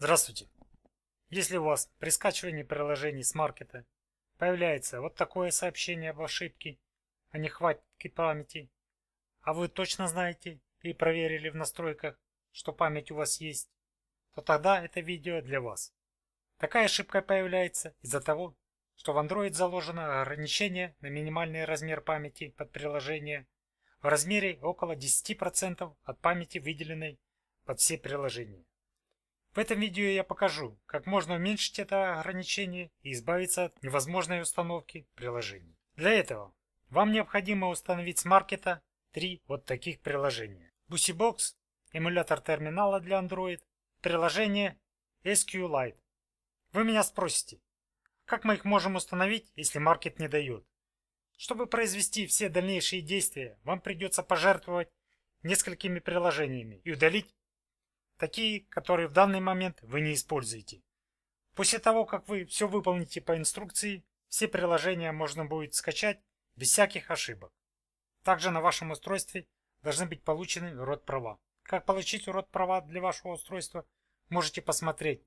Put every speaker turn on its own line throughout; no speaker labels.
Здравствуйте! Если у вас при скачивании приложений с маркета появляется вот такое сообщение об ошибке, а не хватке памяти, а вы точно знаете и проверили в настройках, что память у вас есть, то тогда это видео для вас. Такая ошибка появляется из-за того, что в Android заложено ограничение на минимальный размер памяти под приложение в размере около 10% от памяти, выделенной под все приложения. В этом видео я покажу, как можно уменьшить это ограничение и избавиться от невозможной установки приложений. Для этого вам необходимо установить с маркета три вот таких приложения. BusyBox, эмулятор терминала для Android, приложение SQLite. Вы меня спросите, как мы их можем установить, если маркет не дает? Чтобы произвести все дальнейшие действия, вам придется пожертвовать несколькими приложениями и удалить такие, которые в данный момент вы не используете. После того, как вы все выполните по инструкции, все приложения можно будет скачать без всяких ошибок. Также на вашем устройстве должны быть получены род права. Как получить род права для вашего устройства, можете посмотреть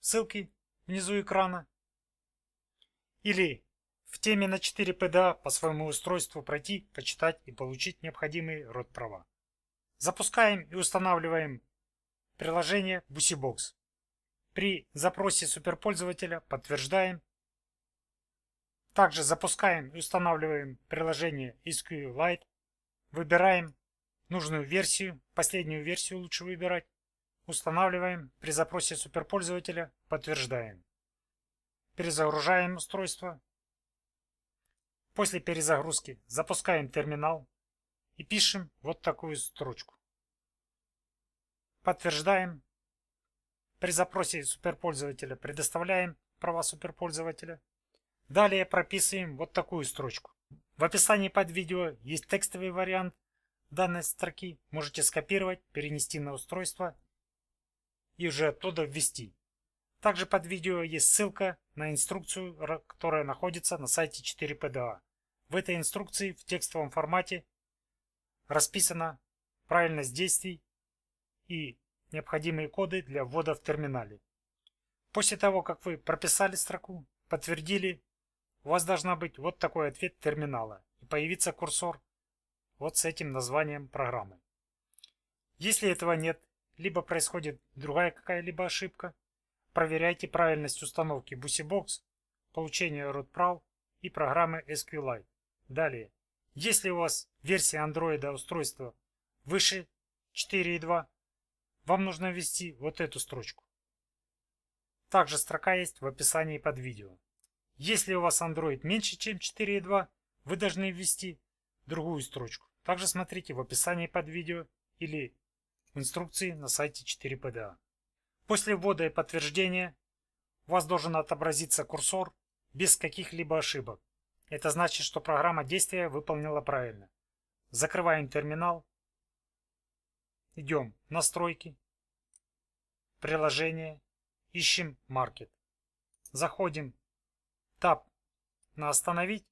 ссылки внизу экрана или в теме на 4 PDA а по своему устройству пройти, почитать и получить необходимые род права. Запускаем и устанавливаем приложение BusyBox. При запросе суперпользователя подтверждаем. Также запускаем и устанавливаем приложение SQLite. Выбираем нужную версию, последнюю версию лучше выбирать. Устанавливаем. При запросе суперпользователя подтверждаем. Перезагружаем устройство. После перезагрузки запускаем терминал и пишем вот такую строчку. Подтверждаем. При запросе суперпользователя предоставляем права суперпользователя. Далее прописываем вот такую строчку. В описании под видео есть текстовый вариант данной строки. Можете скопировать, перенести на устройство и уже оттуда ввести. Также под видео есть ссылка на инструкцию, которая находится на сайте 4PDA. А. В этой инструкции в текстовом формате расписана правильность действий и необходимые коды для ввода в терминале. После того, как вы прописали строку, подтвердили, у вас должна быть вот такой ответ терминала и появится курсор вот с этим названием программы. Если этого нет, либо происходит другая какая-либо ошибка, проверяйте правильность установки BusyBox, получения root и программы SQLite. Далее. Если у вас версия андроида устройства выше 4.2, вам нужно ввести вот эту строчку. Также строка есть в описании под видео. Если у вас Android меньше, чем 4.2, вы должны ввести другую строчку. Также смотрите в описании под видео или в инструкции на сайте 4PDA. А. После ввода и подтверждения у вас должен отобразиться курсор без каких-либо ошибок. Это значит, что программа действия выполнила правильно. Закрываем терминал. Идем в настройки. Приложение. Ищем Market. Заходим. Таб на остановить.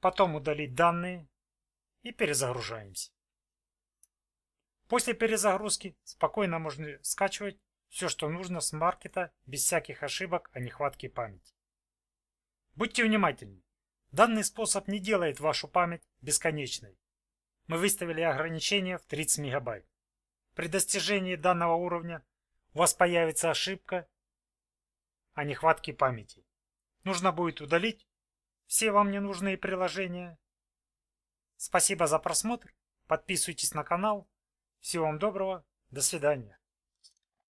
Потом удалить данные. И перезагружаемся. После перезагрузки спокойно можно скачивать все, что нужно с маркета без всяких ошибок о нехватке памяти. Будьте внимательны! Данный способ не делает вашу память бесконечной. Мы выставили ограничение в 30 мегабайт. При достижении данного уровня у вас появится ошибка о нехватке памяти. Нужно будет удалить все вам ненужные приложения. Спасибо за просмотр. Подписывайтесь на канал. Всего вам доброго. До свидания.